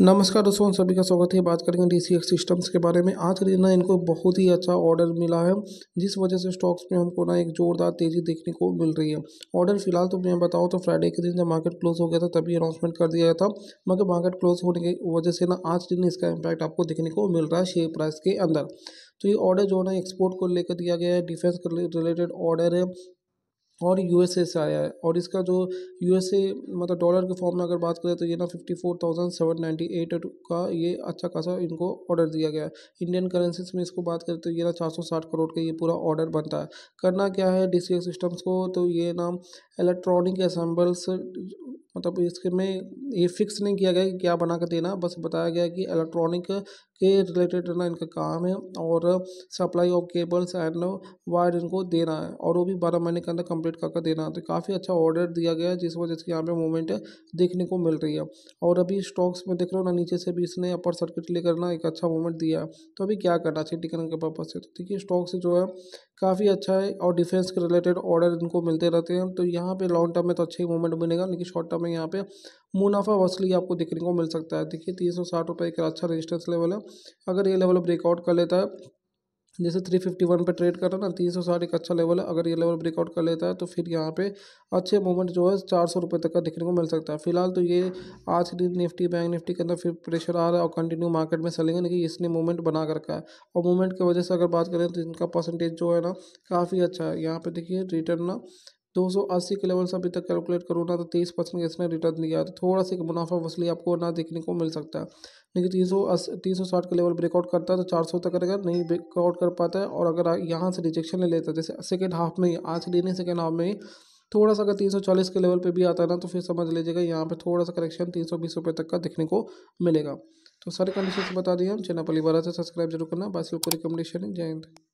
नमस्कार दोस्तों सभी का स्वागत है बात करेंगे डी सी एक्स सिस्टम्स के बारे में आज ना इनको बहुत ही अच्छा ऑर्डर मिला है जिस वजह से स्टॉक्स में हमको ना एक जोरदार तेज़ी देखने को मिल रही है ऑर्डर फिलहाल तो मैं बताऊँ तो फ्राइडे के दिन जब मार्केट क्लोज हो गया था तभी अनाउंसमेंट कर दिया गया था मगर मार्केट क्लोज होने की वजह से ना आज दिन इसका इम्पैक्ट आपको देखने को मिल रहा है शेयर प्राइस के अंदर तो ये ऑर्डर जो है ना एक्सपोर्ट को लेकर दिया गया है डिफेंस रिलेटेड ऑर्डर है और यू एस ए से आया है और इसका जो यू एस ए मतलब डॉलर के फॉर्म में अगर बात करें तो ये ना fifty four thousand seven ninety eight का ये अच्छा खासा इनको ऑर्डर दिया गया है इंडियन करेंसीज में इसको बात करें तो ये ना चार सौ साठ करोड़ का ये पूरा ऑर्डर बनता है करना क्या है डी सी सिस्टम्स को तो ये नाम इलेक्ट्रॉनिक असम्बल्स मतलब इसके में ये फिक्स नहीं किया गया कि क्या बना कर देना बस बताया गया कि इलेक्ट्रॉनिक के रिलेटेड ना इनका काम है और supply of cables and wire इनको देना है और वो भी बारह महीने के अंदर कंप्लीट करके देना है तो काफ़ी अच्छा ऑर्डर दिया गया है जिस वजह से यहाँ पे मूवमेंट देखने को मिल रही है और अभी स्टॉक्स में देख रहे हो ना नीचे से भी इसने अपर सर्किट लेकर ना एक अच्छा मूवमेंट दिया है तो अभी क्या करना चाहिए टिकन के पर्पज से तो देखिए स्टॉक्स जो है काफ़ी अच्छा है और डिफेंस के रिलेटेड ऑर्डर इनको मिलते रहते हैं तो यहाँ पर लॉन्ग टर्म में तो अच्छा ही मूवमेंट बनेगा लेकिन शॉर्ट टर्म में यहाँ पर मुनाफा वसली आपको देखने को मिल सकता है देखिए तीन सौ साठ रुपये का अच्छा रेजिस्टेंस लेवल है अगर ये लेवल ब्रेकआउट कर लेता है जैसे थ्री फिफ्टी वन पर ट्रेड कर रहा है ना तीन सौ साठ एक अच्छा लेवल है अगर ये लेवल ब्रेकआउट कर लेता है तो फिर यहाँ पे अच्छे मूवमेंट जो है चार सौ रुपये तक का देखने को मिल सकता है फिलहाल तो ये आज के दिन निफ्टी बैंक निफ्टी के अंदर फिर प्रेशर आ रहा है और कंटिन्यू मार्केट में चलेंगे लेकिन इसने मूवमेंट बना कर रखा है और मूवमेंट की वजह से अगर बात करें तो इनका परसेंटेज जो है ना काफ़ी अच्छा है यहाँ पर देखिए रिटर्न ना 280 के लेवल से अभी तक कैलकुलेट करो ना तो तीस परसेंट इसने रिटर्न दिया तो थोड़ा सा मुनाफा वसली आपको ना देखने को मिल सकता है लेकिन तीन सौ तीन सौ साठ का लेवल ब्रेकआउट करता है तो चार सौ तक करेगा नहीं ब्रेकआउट कर पाता है और अगर यहाँ से रिजेक्शन ले लेता है जैसे सेकेंड हाफ में ही आज लेने सेकेंड हाफ में ही थोड़ा सा अगर चालीस के लेवल पर भी आता है ना तो फिर समझ लीजिएगा यहाँ पर थोड़ा सा करेक्शन बीस रुपये तक का देखने को मिलेगा तो सारे कंडीशन बता दिए हम चैनल पहली से तो सब्सक्राइब जरूर करना बाकी को रिकमेंडेशन है जय हिंद